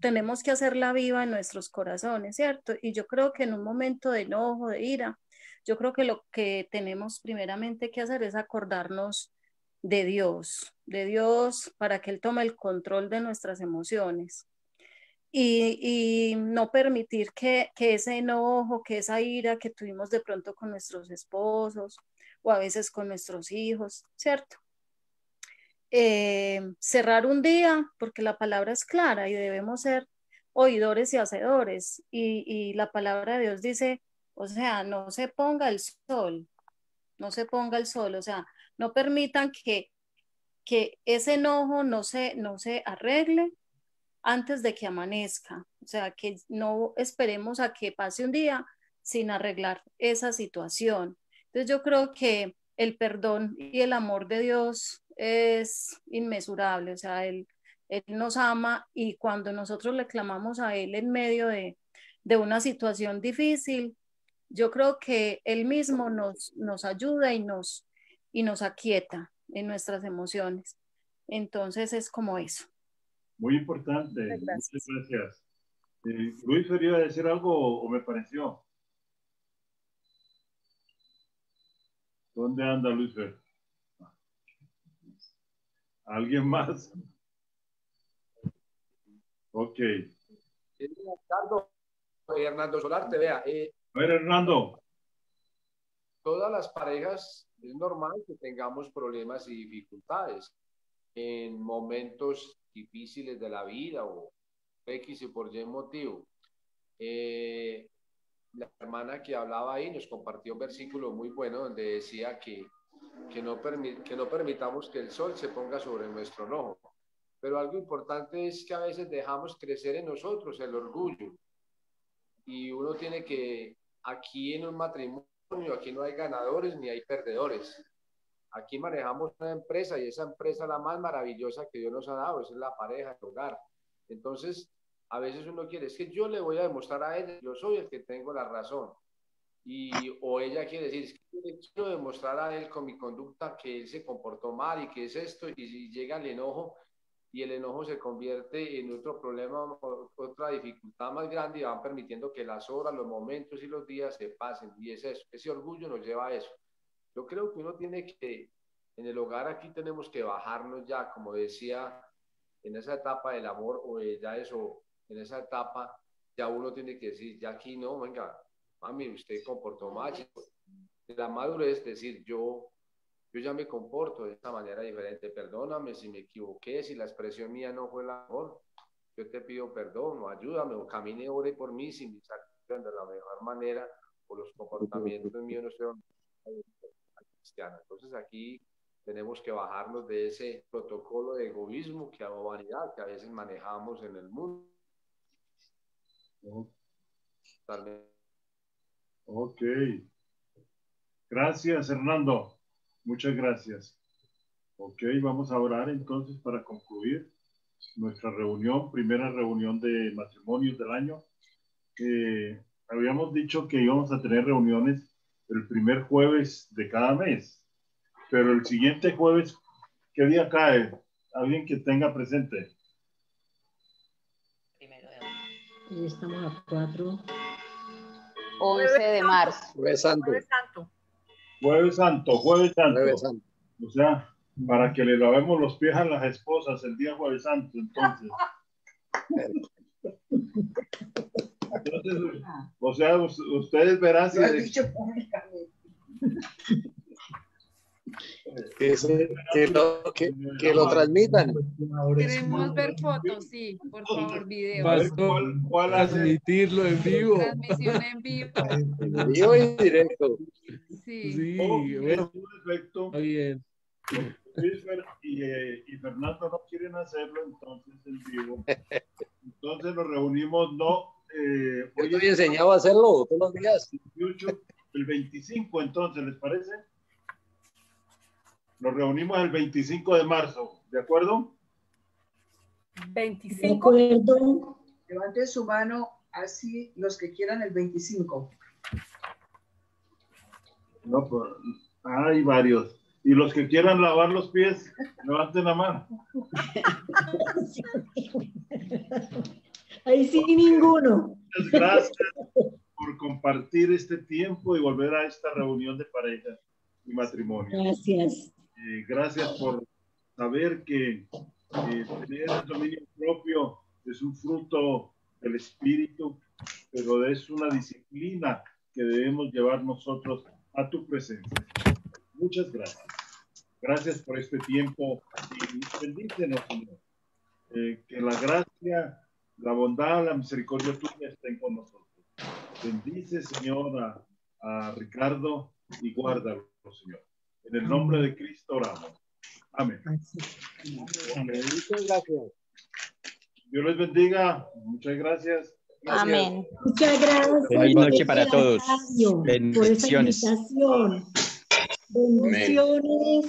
tenemos que hacerla viva en nuestros corazones, ¿cierto? Y yo creo que en un momento de enojo, de ira, yo creo que lo que tenemos primeramente que hacer es acordarnos de Dios, de Dios para que Él tome el control de nuestras emociones y, no permitir que, ese enojo, que esa ira que tuvimos de pronto con nuestros esposos o a veces con nuestros hijos, ¿cierto? Eh, cerrar un día, porque la palabra es clara y debemos ser oidores y hacedores. Y, la palabra de Dios dice, o sea, no se ponga el sol, no se ponga el sol, o sea, no permitan que, que ese enojo no se, no se arregle, antes de que amanezca, o sea, que no esperemos a que pase un día sin arreglar esa situación. Entonces yo creo que el perdón y el amor de Dios es inmesurable, o sea, Él, nos ama y cuando nosotros le clamamos a Él en medio de, de una situación difícil, yo creo que Él mismo nos, nos ayuda y nos, y nos aquieta en nuestras emociones. Entonces es como eso. Muy importante. Muchas gracias. Eh, Luis, ¿iba a decir algo o me pareció? ¿Dónde anda Luis? Ah. ¿Alguien más? Ok. Hernando eh, Solarte, vea. Eh, a ver, Hernando. Todas las parejas es normal que tengamos problemas y dificultades. En momentos difíciles de la vida o X y por Y motivo. Eh, la hermana que hablaba ahí nos compartió un versículo muy bueno donde decía que, que, no, que no permitamos que el sol se ponga sobre nuestro ojo, Pero algo importante es que a veces dejamos crecer en nosotros el orgullo. Y uno tiene que, aquí en un matrimonio, aquí no hay ganadores ni hay perdedores. Aquí manejamos una empresa y esa empresa la más maravillosa que Dios nos ha dado, es la pareja, el hogar. Entonces, a veces uno quiere, es que yo le voy a demostrar a él, yo soy el que tengo la razón. Y, o ella quiere decir, es que yo quiero demostrar a él con mi conducta que él se comportó mal y que es esto, y, si llega el enojo, y el enojo se convierte en otro problema, otra dificultad más grande y van permitiendo que las horas, los momentos y los días se pasen. Y es eso, ese orgullo nos lleva a eso. Yo creo que uno tiene que, en el hogar aquí tenemos que bajarnos ya, como decía, en esa etapa del amor o ya eso, en esa etapa ya uno tiene que decir, ya aquí no, venga, mami, usted comportó mal. La madurez es decir, yo, yo ya me comporto de esta manera diferente, perdóname si me equivoqué, si la expresión mía no fue la amor yo te pido perdón, o ayúdame, o camine, ore por mí, si me de la mejor manera, o los comportamientos míos no fueron entonces aquí tenemos que bajarnos de ese protocolo de egoísmo que a que a veces manejamos en el mundo. Ok. Gracias, Hernando. Muchas gracias. Ok, vamos a orar entonces para concluir nuestra reunión, primera reunión de matrimonios del año. Eh, habíamos dicho que íbamos a tener reuniones el primer jueves de cada mes. Pero el siguiente jueves, ¿qué día cae? Alguien que tenga presente. Primero de estamos a 4. 11 de marzo. Santo. Jueves Santo. Jueves Santo, jueves santo. Jueves santo. O sea, para que le lavemos los pies a las esposas el día Jueves Santo, entonces. o sea, ustedes verán si... Lo has dicho públicamente. Que, lo, que, lo, transmitan. Queremos ver fotos, sí, por favor, videos. Pastor, ¿Cuál admitirlo en vivo? Transmisión en vivo. En vivo y directo. Sí. sí oh, bueno. perfecto. Muy bien. Y, eh, y Fernando no quieren hacerlo entonces en vivo. Entonces nos reunimos no eh, hoy yo he enseñado a hacerlo todos los días. El 25, entonces, ¿les parece? Nos reunimos el 25 de marzo, ¿de acuerdo? 25. De Levante su mano así los que quieran el 25. No, pues, hay varios. Y los que quieran lavar los pies, levanten la mano. Ahí sí ninguno. Muchas gracias por compartir este tiempo y volver a esta reunión de pareja y matrimonio. Gracias. Eh, gracias por saber que eh, tener el dominio propio es un fruto del espíritu, pero es una disciplina que debemos llevar nosotros a tu presencia. Muchas gracias. Gracias por este tiempo y bendícenos, Señor. Eh, que la gracia la bondad, la misericordia tuya estén con nosotros. Bendice, Señor, a, Ricardo y guárdalo, Señor. En el nombre de Cristo oramos. Amén. Muchas gracias. Dios les bendiga. Muchas gracias. Amén. Muchas gracias. Buenas noches para todos. Bendiciones. Bendiciones. Bendiciones.